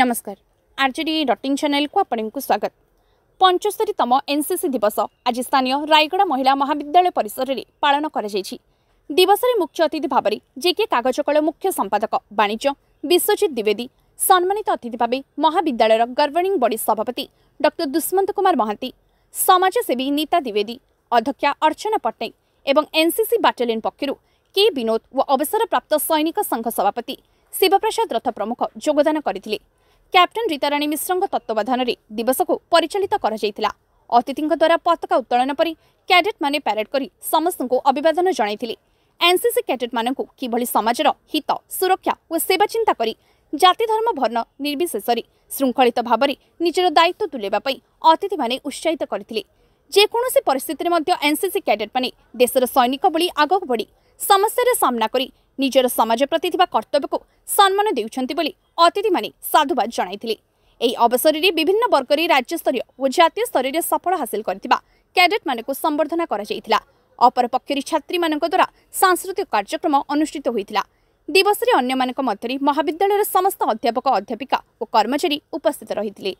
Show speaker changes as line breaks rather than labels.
ନମସ୍କାର ଆର୍ଜେଡି ଡଟିଂ ଚ୍ୟାନେଲକୁ ଆପଣଙ୍କୁ ସ୍ୱାଗତ ପଞ୍ଚସ୍ତରୀତମ ଏନ୍ସିସି ଦିବସ ଆଜି ସ୍ଥାନୀୟ ରାୟଗଡ଼ା ମହିଳା ମହାବିଦ୍ୟାଳୟ ପରିସରରେ ପାଳନ କରାଯାଇଛି ଦିବସରେ ମୁଖ୍ୟ ଅତିଥି ଭାବରେ ଜେକେ କାଗଜକଳ ମୁଖ୍ୟ ସମ୍ପାଦକ ବାଣିଜ୍ୟ ବିଶ୍ୱଜିତ ଦ୍ୱିବେଦୀ ସମ୍ମାନିତ ଅତିଥି ଭାବେ ମହାବିଦ୍ୟାଳୟର ଗଭର୍ଣ୍ଣିଂ ବଡ଼ି ସଭାପତି ଡକ୍ଟର ଦୁଷ୍ମନ୍ତ କୁମାର ମହାନ୍ତି ସମାଜସେବୀ ନୀତା ଦ୍ୱିବେଦୀ ଅଧ୍ୟକ୍ଷା ଅର୍ଚ୍ଚନା ପଟ୍ଟନାୟକ ଏବଂ ଏନ୍ସିସି ବାଟାଲିୟନ୍ ପକ୍ଷରୁ କେ ବିନୋଦ ଓ ଅବସରପ୍ରାପ୍ତ ସୈନିକ ସଂଘ ସଭାପତି ଶିବପ୍ରସାଦ ରଥ ପ୍ରମୁଖ ଯୋଗଦାନ କରିଥିଲେ କ୍ୟାପ୍ଟେନ୍ ରୀତାରାଣୀ ମିଶ୍ରଙ୍କ ତତ୍ତ୍ୱାବଧାନରେ ଦିବସକୁ ପରିଚାଳିତ କରାଯାଇଥିଲା ଅତିଥିଙ୍କ ଦ୍ୱାରା ପତାକା ଉତ୍ତୋଳନ ପରେ କ୍ୟାଡେଟ୍ମାନେ ପ୍ୟାରେଡ୍ କରି ସମସ୍ତଙ୍କୁ ଅଭିବାଦନ ଜଣାଇଥିଲେ ଏନ୍ସିସି କ୍ୟାଡେଟ୍ମାନଙ୍କୁ କିଭଳି ସମାଜର ହିତ ସୁରକ୍ଷା ଓ ସେବା ଚିନ୍ତା କରି ଜାତିଧର୍ମ ବର୍ଣ୍ଣ ନିର୍ବିଶେଷରେ ଶୃଙ୍ଖଳିତ ଭାବରେ ନିଜର ଦାୟିତ୍ୱ ତୁଲାଇବା ପାଇଁ ଅତିଥିମାନେ ଉତ୍ସାହିତ କରିଥିଲେ ଯେକୌଣସି ପରିସ୍ଥିତିରେ ମଧ୍ୟ ଏନ୍ସିସି କ୍ୟାଡେଟ୍ମାନେ ଦେଶର ସୈନିକ ଭଳି ଆଗକୁ ବଢ଼ି ସମସ୍ୟାର ସାମ୍ନା କରି ନିଜର ସମାଜ ପ୍ରତି ଥିବା କର୍ତ୍ତବ୍ୟକୁ ସମ୍ମାନ ଦେଉଛନ୍ତି ବୋଲି ଅତିଥିମାନେ ସାଧୁବାଦ ଜଣାଇଥିଲେ ଏହି ଅବସରରେ ବିଭିନ୍ନ ବର୍ଗରେ ରାଜ୍ୟସ୍ତରୀୟ ଓ ଜାତୀୟ ସ୍ତରରେ ସଫଳ ହାସିଲ କରିଥିବା କ୍ୟାଡେଟ୍ମାନଙ୍କୁ ସମ୍ବର୍ଦ୍ଧନା କରାଯାଇଥିଲା ଅପରପକ୍ଷରେ ଛାତ୍ରୀମାନଙ୍କ ଦ୍ୱାରା ସାଂସ୍କୃତିକ କାର୍ଯ୍ୟକ୍ରମ ଅନୁଷ୍ଠିତ ହୋଇଥିଲା ଦିବସରେ ଅନ୍ୟମାନଙ୍କ ମଧ୍ୟରେ ମହାବିଦ୍ୟାଳୟର ସମସ୍ତ ଅଧ୍ୟାପକ ଅଧ୍ୟାପିକା ଓ କର୍ମଚାରୀ ଉପସ୍ଥିତ ରହିଥିଲେ